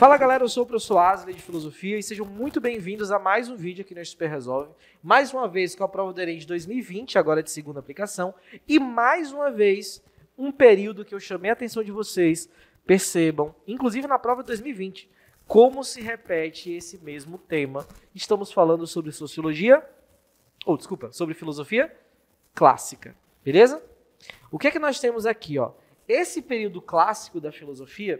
Fala galera, eu sou o professor Asley de Filosofia e sejam muito bem-vindos a mais um vídeo aqui no Super Resolve. Mais uma vez com a prova do Enem de 2020, agora de segunda aplicação, e mais uma vez um período que eu chamei a atenção de vocês, percebam, inclusive na prova de 2020, como se repete esse mesmo tema. Estamos falando sobre sociologia, ou desculpa, sobre filosofia clássica, beleza? O que é que nós temos aqui, ó? Esse período clássico da filosofia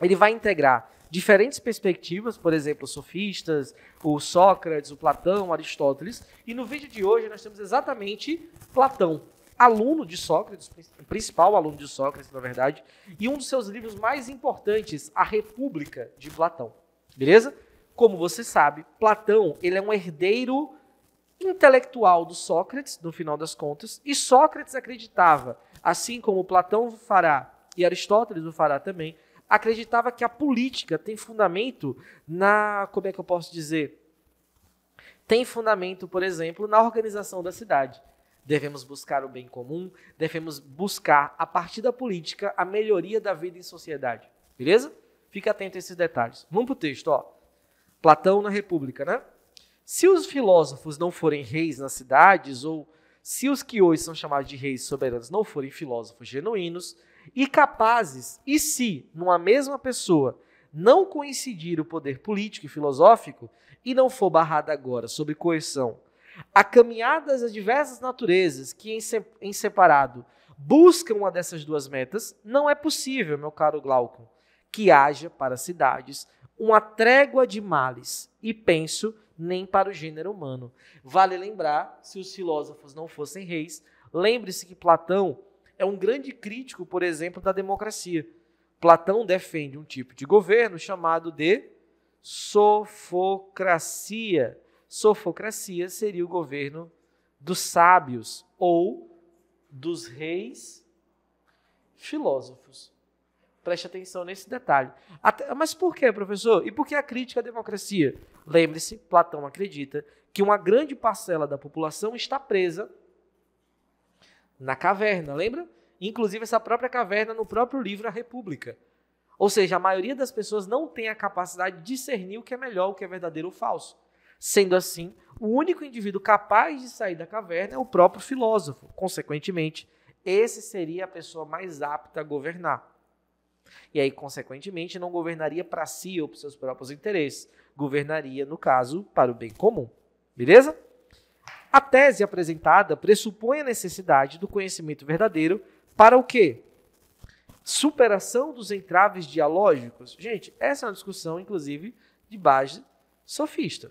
ele vai integrar diferentes perspectivas, por exemplo, os sofistas, o Sócrates, o Platão, o Aristóteles. E no vídeo de hoje nós temos exatamente Platão, aluno de Sócrates, principal aluno de Sócrates, na verdade, e um dos seus livros mais importantes, A República de Platão. Beleza? Como você sabe, Platão ele é um herdeiro intelectual do Sócrates, no final das contas, e Sócrates acreditava, assim como Platão fará e Aristóteles o fará também, acreditava que a política tem fundamento na, como é que eu posso dizer? Tem fundamento, por exemplo, na organização da cidade. Devemos buscar o bem comum, devemos buscar, a partir da política, a melhoria da vida em sociedade. Beleza? Fica atento a esses detalhes. Vamos para o texto, ó. Platão na República, né? Se os filósofos não forem reis nas cidades, ou se os que hoje são chamados de reis soberanos não forem filósofos genuínos, e capazes, e se numa mesma pessoa não coincidir o poder político e filosófico, e não for barrada agora sob coerção, a caminhadas das diversas naturezas que em separado buscam uma dessas duas metas, não é possível, meu caro Glauco, que haja para as cidades uma trégua de males, e penso nem para o gênero humano. Vale lembrar, se os filósofos não fossem reis, lembre-se que Platão é um grande crítico, por exemplo, da democracia. Platão defende um tipo de governo chamado de sofocracia. Sofocracia seria o governo dos sábios ou dos reis filósofos. Preste atenção nesse detalhe. Até, mas por que, professor? E por que a crítica à democracia? Lembre-se, Platão acredita que uma grande parcela da população está presa na caverna, lembra? Inclusive essa própria caverna no próprio livro A República. Ou seja, a maioria das pessoas não tem a capacidade de discernir o que é melhor, o que é verdadeiro ou falso. Sendo assim, o único indivíduo capaz de sair da caverna é o próprio filósofo. Consequentemente, esse seria a pessoa mais apta a governar. E aí, consequentemente, não governaria para si ou para seus próprios interesses. Governaria, no caso, para o bem comum. Beleza? A tese apresentada pressupõe a necessidade do conhecimento verdadeiro para o quê? Superação dos entraves dialógicos. Gente, essa é uma discussão, inclusive, de base sofista.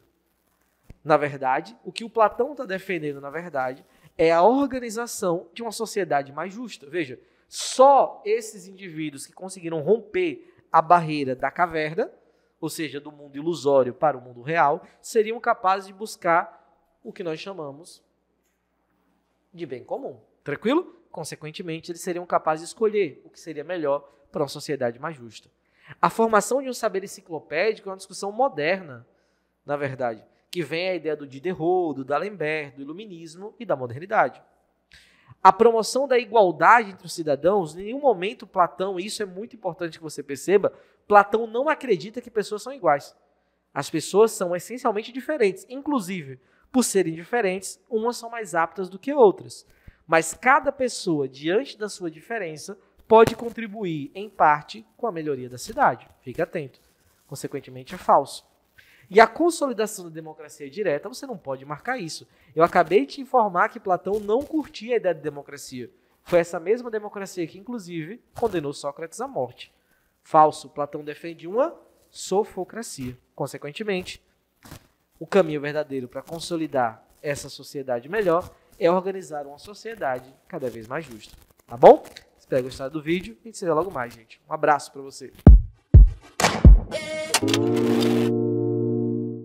Na verdade, o que o Platão está defendendo, na verdade, é a organização de uma sociedade mais justa. Veja, só esses indivíduos que conseguiram romper a barreira da caverna, ou seja, do mundo ilusório para o mundo real, seriam capazes de buscar o que nós chamamos de bem comum. Tranquilo? Consequentemente, eles seriam capazes de escolher o que seria melhor para uma sociedade mais justa. A formação de um saber enciclopédico é uma discussão moderna, na verdade, que vem à ideia do Diderot, do D'Alembert, do Iluminismo e da modernidade. A promoção da igualdade entre os cidadãos, em nenhum momento Platão, e isso é muito importante que você perceba, Platão não acredita que pessoas são iguais. As pessoas são essencialmente diferentes. Inclusive, por serem diferentes, umas são mais aptas do que outras. Mas cada pessoa, diante da sua diferença, pode contribuir, em parte, com a melhoria da cidade. Fique atento. Consequentemente, é falso. E a consolidação da democracia direta, você não pode marcar isso. Eu acabei de te informar que Platão não curtia a ideia de democracia. Foi essa mesma democracia que, inclusive, condenou Sócrates à morte. Falso. Platão defende uma sofocracia. Consequentemente, o caminho verdadeiro para consolidar essa sociedade melhor é organizar uma sociedade cada vez mais justa. Tá bom? Espero que gostado do vídeo e te veja logo mais, gente. Um abraço para você. É.